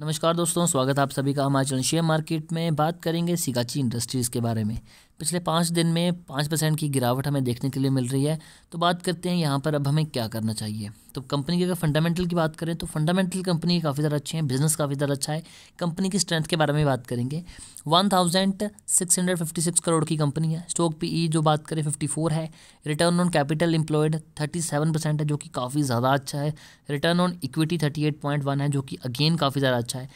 नमस्कार दोस्तों स्वागत है आप सभी का हमारे चैनल शेयर मार्केट में बात करेंगे सिकाची इंडस्ट्रीज़ के बारे में पिछले पाँच दिन में पाँच परसेंट की गिरावट हमें देखने के लिए मिल रही है तो बात करते हैं यहाँ पर अब हमें क्या करना चाहिए तो कंपनी की अगर फंडामेंटल की बात करें तो फंडामेंटल कंपनी काफ़ी ज़्यादा अच्छे हैं बिजनेस काफ़ी ज़्यादा अच्छा है कंपनी की स्ट्रेंथ के बारे में बात करेंगे one thousand six hundred fifty six crore की कंपनी है स्टॉक पी ई जो बात करें फिफ्टी फोर है return on capital employed thirty seven percent है जो कि काफ़ी ज़्यादा अच्छा है return on equity thirty eight point one है जो कि अगेन काफ़ी ज़्यादा अच्छा है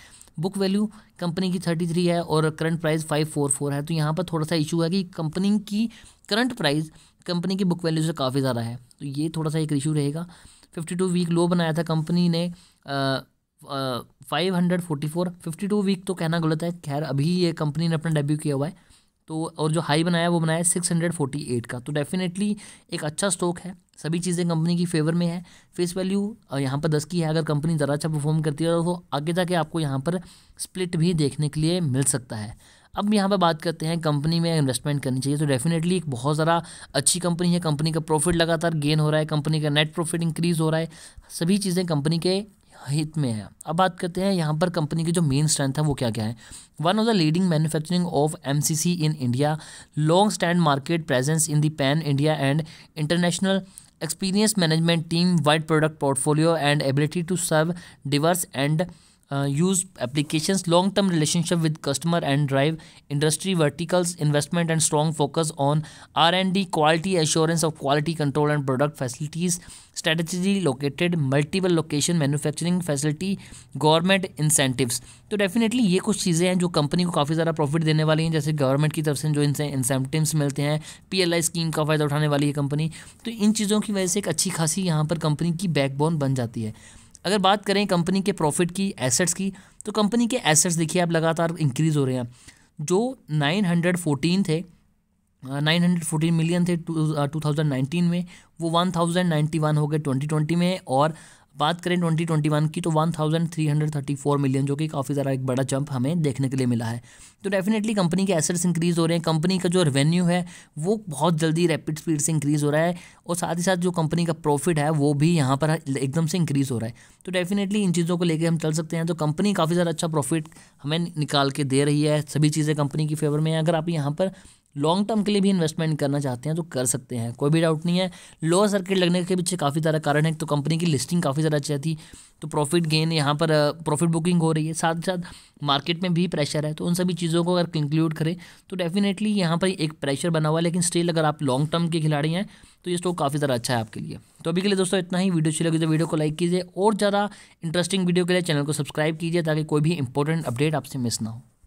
बुक वैल्यू कंपनी की थर्टी थ्री है और current price five four four है तो यहाँ पर थोड़ा सा इशू है कि कंपनी की करंट प्राइस कंपनी की बुक वैल्यू से काफ़ी ज़्यादा है तो ये थोड़ा सा एक इशू रहेगा फिफ्टी टू वीक लो बनाया था कंपनी ने five hundred forty four fifty two week तो कहना गलत है खैर अभी ये कंपनी ने अपना डेब्यू किया हुआ है तो और जो हाई बनाया वो बनाया सिक्स हंड्रेड फोर्टी एट का तो डेफिनेटली एक अच्छा स्टॉक है सभी चीज़ें कंपनी की फेवर में है फेस वैल्यू यहाँ पर दस की है अगर कंपनी ज़रा अच्छा परफॉर्म करती है तो आगे जाके आपको यहाँ पर स्प्लिट भी देखने के लिए मिल सकता है अब यहाँ पर बात करते हैं कंपनी में इन्वेस्टमेंट करनी चाहिए तो डेफिनेटली एक बहुत ज़्यादा अच्छी कंपनी है कंपनी का प्रॉफिट लगातार गेन हो रहा है कंपनी का नेट प्रॉफिट इंक्रीज़ हो रहा है सभी चीज़ें कंपनी के हित में है अब बात करते हैं यहाँ पर कंपनी की जो मेन स्ट्रेंथ है वो क्या क्या है one of the leading manufacturing of MCC in India long stand market presence in the pan India and international experience management team wide product portfolio and ability to serve diverse and use application long term relationship with customer and drive industry verticals investment and strong focus on R and D quality assurance of quality control and product facilities strategy located multiple location manufacturing facility government incentives तो definitely ये कुछ चीज़ें हैं जो company को काफ़ी ज़्यादा profit देने वाली हैं जैसे गवर्नमेंट की तरफ से जो इनसे इंसेंटिवस मिलते हैं पी एल आई स्कीम का फ़ायदा उठाने वाली है कंपनी तो इन चीज़ों की वजह से एक अच्छी खासी यहाँ पर कंपनी की बैकबोन बन जाती है अगर बात करें कंपनी के प्रॉफिट की एसेट्स की तो कंपनी के एसेट्स देखिए आप लगातार इंक्रीज़ हो रहे हैं जो नाइन हंड्रेड फोटीन थे नाइन हंड्रेड फोर्टीन मिलियन थे टू थाउजेंड नाइनटीन में वो वन थाउजेंड नाइन्टी वन हो गए ट्वेंटी ट्वेंटी में और बात करें 2021 की तो 1334 मिलियन जो कि काफ़ी ज़रा एक बड़ा जंप हमें देखने के लिए मिला है तो डेफिनेटली कंपनी के एसेट्स इंक्रीज़ हो रहे हैं कंपनी का जो रेवेन्यू है वो बहुत जल्दी रैपिड स्पीड से इंक्रीज़ हो रहा है और साथ ही साथ जो कंपनी का प्रॉफिट है वो भी यहाँ पर एकदम से इंक्रीज़ हो रहा है तो डेफिनेटली इन चीज़ों को लेकर हम चल सकते हैं तो कंपनी काफ़ी ज़्यादा अच्छा प्रॉफिट हमें निकाल के दे रही है सभी चीज़ें कंपनी की फेवर में अगर आप यहाँ पर लॉन्ग टर्म के लिए भी इन्वेस्टमेंट करना चाहते हैं तो कर सकते हैं कोई भी डाउट नहीं है लोअर सर्किट लगने के पीछे काफ़ी सारा कारण है तो कंपनी की लिस्टिंग काफ़ी ज़्यादा अच्छी थी तो प्रॉफिट गेन यहाँ पर प्रॉफिट बुकिंग हो रही है साथ साथ मार्केट में भी प्रेशर है तो उन सभी चीज़ों को अगर इंक्लूड करें तो डेफिनेटली यहाँ पर एक प्रेशर बना हुआ है लेकिन स्टिल अगर आप लॉन्ग टर्म के खिलाड़ी हैं तो ये स्टॉक काफ़ी ज़्यादा अच्छा है आपके लिए तो अभी के लिए दोस्तों इतना ही वीडियो अच्छी लगी तो वीडियो को लाइक कीजिए और ज़्यादा इंटरेस्टिंग वीडियो के लिए चैनल को सब्सक्राइब कीजिए ताकि कोई भी इंपॉर्टेंट अपडेट आपसे मिस ना हो